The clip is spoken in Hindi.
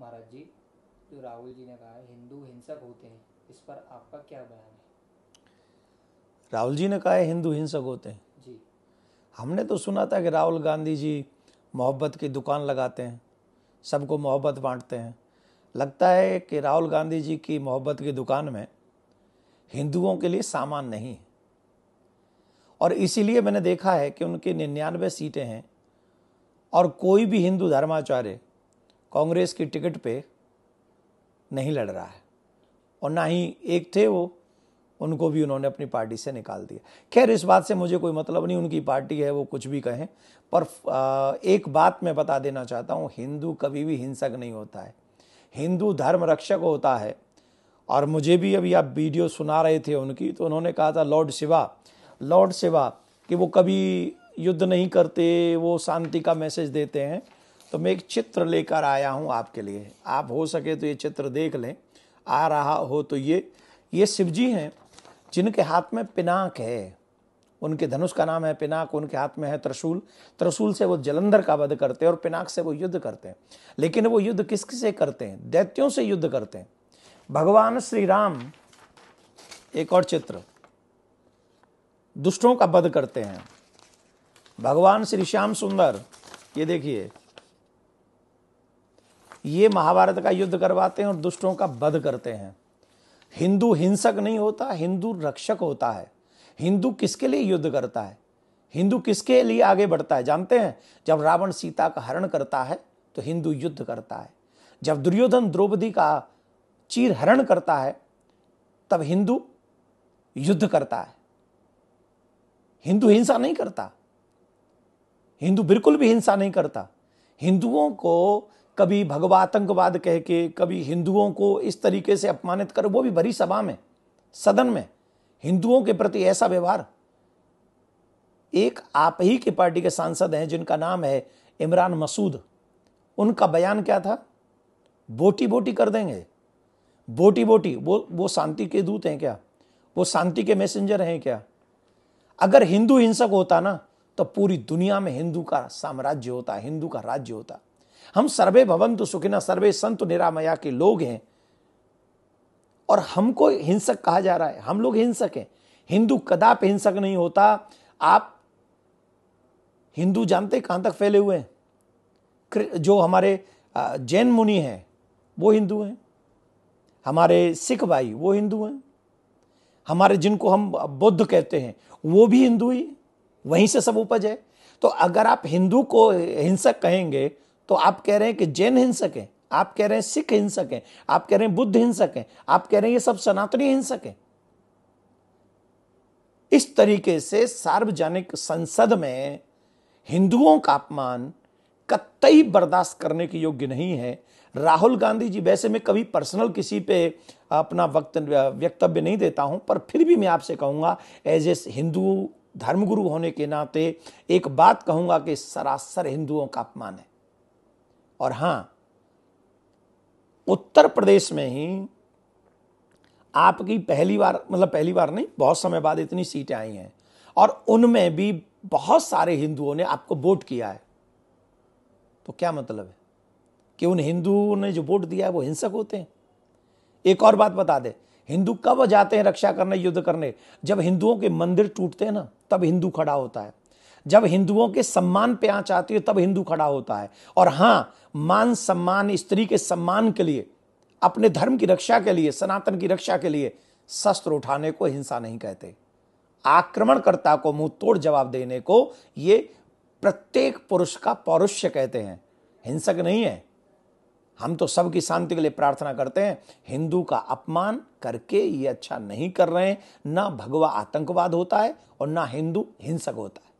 महाराज जी जो राहुल जी ने कहा हिंदू हिंसक होते हैं इस पर आपका क्या बयान है राहुल जी ने कहा है हिंदू हिंसक होते हैं जी हमने तो सुना था कि राहुल गांधी जी मोहब्बत की दुकान लगाते हैं सबको मोहब्बत बांटते हैं लगता है कि राहुल गांधी जी की मोहब्बत की दुकान में हिंदुओं के लिए सामान नहीं है और इसीलिए मैंने देखा है कि उनकी निन्यानवे सीटें हैं और कोई भी हिंदू धर्माचार्य कांग्रेस की टिकट पे नहीं लड़ रहा है और ना ही एक थे वो उनको भी उन्होंने अपनी पार्टी से निकाल दिया खैर इस बात से मुझे कोई मतलब नहीं उनकी पार्टी है वो कुछ भी कहें पर एक बात मैं बता देना चाहता हूँ हिंदू कभी भी हिंसक नहीं होता है हिंदू धर्म रक्षक होता है और मुझे भी अभी आप वीडियो सुना रहे थे उनकी तो उन्होंने कहा था लॉर्ड शिवा लॉर्ड शिवा कि वो कभी युद्ध नहीं करते वो शांति का मैसेज देते हैं तो मैं एक चित्र लेकर आया हूँ आपके लिए आप हो सके तो ये चित्र देख लें आ रहा हो तो ये ये शिव जी हैं जिनके हाथ में पिनाक है उनके धनुष का नाम है पिनाक उनके हाथ में है त्रिशूल त्रिशूल से वो जलंधर का वध करते हैं और पिनाक से वो युद्ध करते हैं लेकिन वो युद्ध किस से करते हैं दैत्यों से युद्ध करते हैं भगवान श्री राम एक और चित्र दुष्टों का वध करते हैं भगवान श्री श्याम सुंदर ये देखिए ये महाभारत का युद्ध करवाते हैं और दुष्टों का वध करते हैं हिंदू हिंसक नहीं होता हिंदू रक्षक होता है हिंदू किसके लिए युद्ध करता है हिंदू किसके लिए आगे बढ़ता है जानते हैं जब रावण सीता का हरण करता है तो हिंदू युद्ध करता है जब दुर्योधन द्रौपदी का चीर हरण करता है तब हिंदू युद्ध करता है हिंदू हिंसा नहीं करता हिंदू बिल्कुल भी हिंसा नहीं करता हिंदुओं को कभी भगवा आतंकवाद कह के कभी हिंदुओं को इस तरीके से अपमानित कर वो भी भरी सभा में सदन में हिंदुओं के प्रति ऐसा व्यवहार एक आप ही की पार्टी के सांसद हैं जिनका नाम है इमरान मसूद उनका बयान क्या था बोटी बोटी कर देंगे बोटी बोटी वो वो शांति के दूत हैं क्या वो शांति के मैसेंजर हैं क्या अगर हिंदू हिंसक होता ना तो पूरी दुनिया में हिंदू का साम्राज्य होता हिंदू का राज्य होता हम सर्वे भवंतु सुखिना सर्वे संतु निरामया के लोग हैं और हमको हिंसक कहा जा रहा है हम लोग हिंसक हैं हिंदू कदाप हिंसक नहीं होता आप हिंदू जानते कहां तक फैले हुए हैं जो हमारे जैन मुनि हैं वो हिंदू हैं हमारे सिख भाई वो हिंदू हैं हमारे जिनको हम बुद्ध कहते हैं वो भी हिंदू ही वहीं से सब उपज है तो अगर आप हिंदू को हिंसक कहेंगे तो आप कह रहे हैं कि जैन हिंसक है आप कह रहे हैं सिख हिंसक है आप कह रहे हैं बुद्ध हिंसक है आप कह रहे हैं ये सब सनातनी हिंसक है इस तरीके से सार्वजनिक संसद में हिंदुओं का अपमान कतई बर्दाश्त करने के योग्य नहीं है राहुल गांधी जी वैसे मैं कभी पर्सनल किसी पे अपना वक्त वक्तव्य नहीं देता हूं पर फिर भी मैं आपसे कहूंगा एज ए हिंदू धर्मगुरु होने के नाते एक बात कहूंगा कि सरासर हिंदुओं का अपमान है और हाँ उत्तर प्रदेश में ही आपकी पहली बार मतलब पहली बार नहीं बहुत समय बाद इतनी सीटें आई हैं और उनमें भी बहुत सारे हिंदुओं ने आपको वोट किया है तो क्या मतलब है कि उन हिंदुओं ने जो वोट दिया है वो हिंसक होते हैं एक और बात बता दे हिंदू कब जाते हैं रक्षा करने युद्ध करने जब हिंदुओं के मंदिर टूटते हैं ना तब हिंदू खड़ा होता है जब हिंदुओं के सम्मान पे आँच आती है तब हिंदू खड़ा होता है और हाँ मान सम्मान स्त्री के सम्मान के लिए अपने धर्म की रक्षा के लिए सनातन की रक्षा के लिए शस्त्र उठाने को हिंसा नहीं कहते आक्रमणकर्ता को मुंह तोड़ जवाब देने को ये प्रत्येक पुरुष का पौरुष्य कहते हैं हिंसक नहीं है हम तो सबकी शांति के लिए प्रार्थना करते हैं हिंदू का अपमान करके ये अच्छा नहीं कर रहे हैं ना भगवा आतंकवाद होता है और ना हिंदू हिंसक होता है